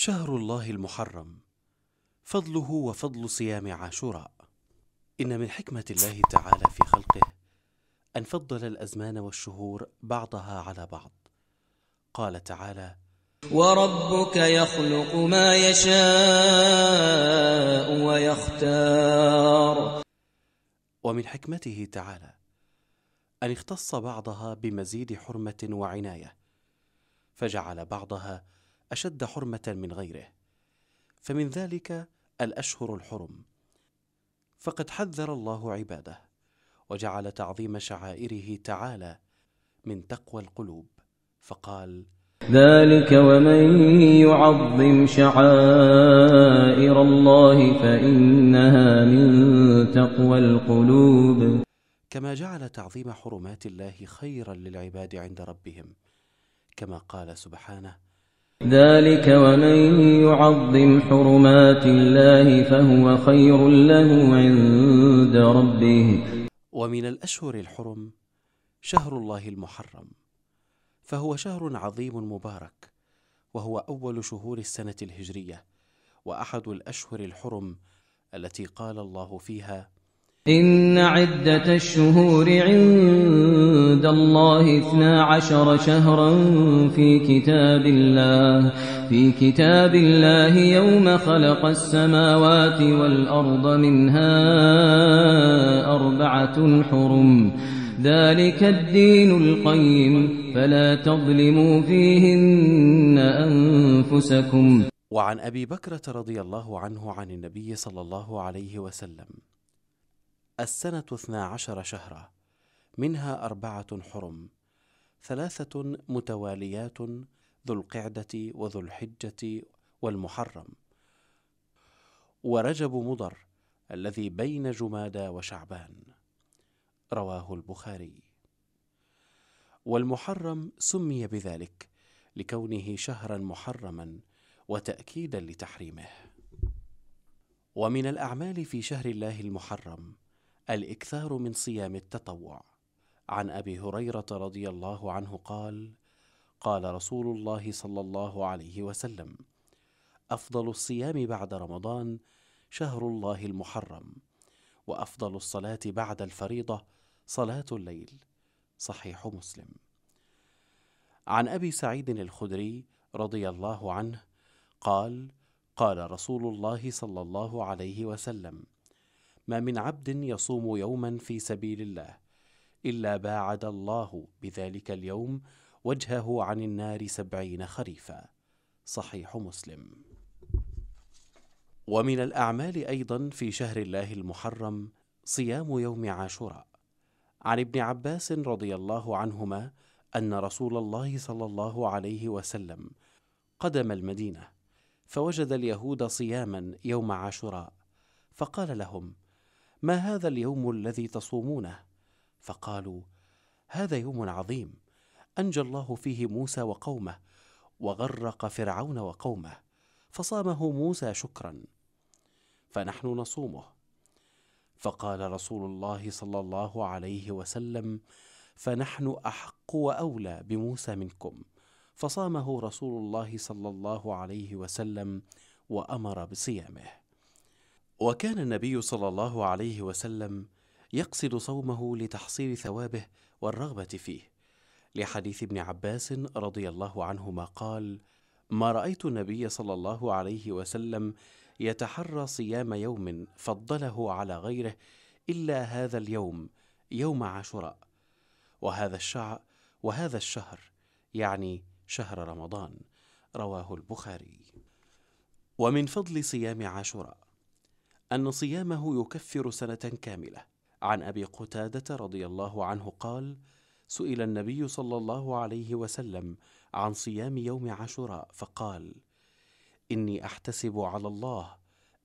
شهر الله المحرم فضله وفضل صيام عاشوراء إن من حكمة الله تعالى في خلقه أن فضل الأزمان والشهور بعضها على بعض قال تعالى وربك يخلق ما يشاء ويختار ومن حكمته تعالى أن اختص بعضها بمزيد حرمة وعناية فجعل بعضها اشد حرمه من غيره فمن ذلك الاشهر الحرم فقد حذر الله عباده وجعل تعظيم شعائره تعالى من تقوى القلوب فقال ذلك ومن يعظم شعائر الله فانها من تقوى القلوب كما جعل تعظيم حرمات الله خيرا للعباد عند ربهم كما قال سبحانه ذَلِكَ وَمَن يُعَظِّمْ حُرُمَاتِ اللَّهِ فَهُوَ خَيْرٌ لَّهُ عِندَ رَبِّهِ ومن الأشهر الحرم شهر الله المحرم فهو شهر عظيم مبارك وهو أول شهور السنة الهجرية وأحد الأشهر الحرم التي قال الله فيها إن عدة الشهور عند الله اثنا عشر شهرا في كتاب الله في كتاب الله يوم خلق السماوات والأرض منها أربعة حرم ذلك الدين القيم فلا تظلموا فيهن أنفسكم وعن أبي بكرة رضي الله عنه عن النبي صلى الله عليه وسلم السنة اثنا عشر شهرا منها أربعة حرم ثلاثة متواليات ذو القعدة وذو الحجة والمحرم ورجب مضر الذي بين جمادى وشعبان رواه البخاري والمحرم سمي بذلك لكونه شهرا محرما وتاكيدا لتحريمه ومن الاعمال في شهر الله المحرم الاكثار من صيام التطوع عن ابي هريره رضي الله عنه قال قال رسول الله صلى الله عليه وسلم افضل الصيام بعد رمضان شهر الله المحرم وافضل الصلاه بعد الفريضه صلاه الليل صحيح مسلم عن ابي سعيد الخدري رضي الله عنه قال قال رسول الله صلى الله عليه وسلم ما من عبد يصوم يوما في سبيل الله الا باعد الله بذلك اليوم وجهه عن النار سبعين خريفا صحيح مسلم ومن الاعمال ايضا في شهر الله المحرم صيام يوم عاشوراء عن ابن عباس رضي الله عنهما ان رسول الله صلى الله عليه وسلم قدم المدينه فوجد اليهود صياما يوم عاشوراء فقال لهم ما هذا اليوم الذي تصومونه فقالوا هذا يوم عظيم انجى الله فيه موسى وقومه وغرق فرعون وقومه فصامه موسى شكرا فنحن نصومه فقال رسول الله صلى الله عليه وسلم فنحن احق واولى بموسى منكم فصامه رسول الله صلى الله عليه وسلم وامر بصيامه وكان النبي صلى الله عليه وسلم يقصد صومه لتحصيل ثوابه والرغبه فيه لحديث ابن عباس رضي الله عنهما قال ما رايت النبي صلى الله عليه وسلم يتحرى صيام يوم فضله على غيره الا هذا اليوم يوم عاشوراء وهذا الشعر وهذا الشهر يعني شهر رمضان رواه البخاري ومن فضل صيام عاشوراء أن صيامه يكفر سنة كاملة. عن أبي قتادة رضي الله عنه قال: سئل النبي صلى الله عليه وسلم عن صيام يوم عاشوراء فقال: إني أحتسب على الله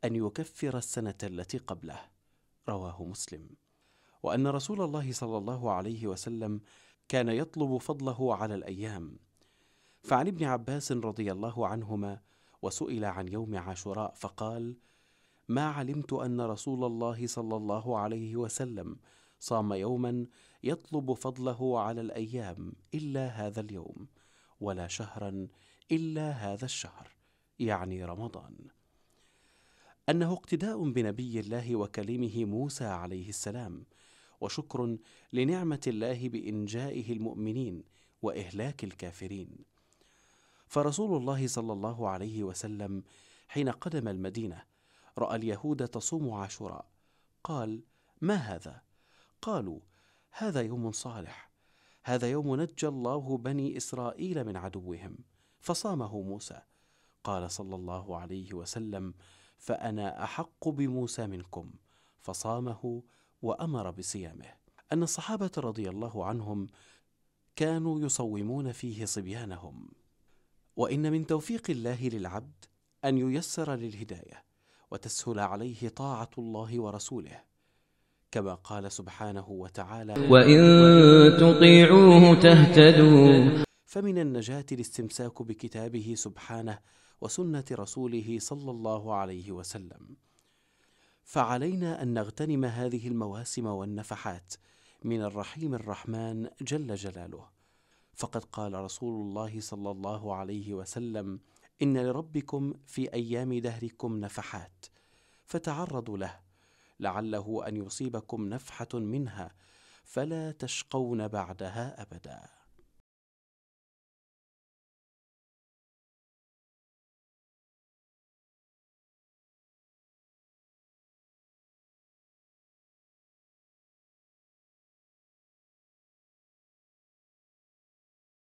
أن يكفر السنة التي قبله. رواه مسلم. وأن رسول الله صلى الله عليه وسلم كان يطلب فضله على الأيام. فعن ابن عباس رضي الله عنهما وسئل عن يوم عاشوراء فقال: ما علمت ان رسول الله صلى الله عليه وسلم صام يوما يطلب فضله على الايام الا هذا اليوم ولا شهرا الا هذا الشهر يعني رمضان انه اقتداء بنبي الله وكلمه موسى عليه السلام وشكر لنعمه الله بانجائه المؤمنين واهلاك الكافرين فرسول الله صلى الله عليه وسلم حين قدم المدينه راى اليهود تصوم عاشوراء قال ما هذا قالوا هذا يوم صالح هذا يوم نجى الله بني اسرائيل من عدوهم فصامه موسى قال صلى الله عليه وسلم فانا احق بموسى منكم فصامه وامر بصيامه ان الصحابه رضي الله عنهم كانوا يصومون فيه صبيانهم وان من توفيق الله للعبد ان ييسر للهدايه وتسهل عليه طاعة الله ورسوله كما قال سبحانه وتعالى وإن تطيعوه تهتدوا فمن النجاة الاستمساك بكتابه سبحانه وسنة رسوله صلى الله عليه وسلم فعلينا أن نغتنم هذه المواسم والنفحات من الرحيم الرحمن جل جلاله فقد قال رسول الله صلى الله عليه وسلم ان لربكم في ايام دهركم نفحات فتعرضوا له لعله ان يصيبكم نفحه منها فلا تشقون بعدها ابدا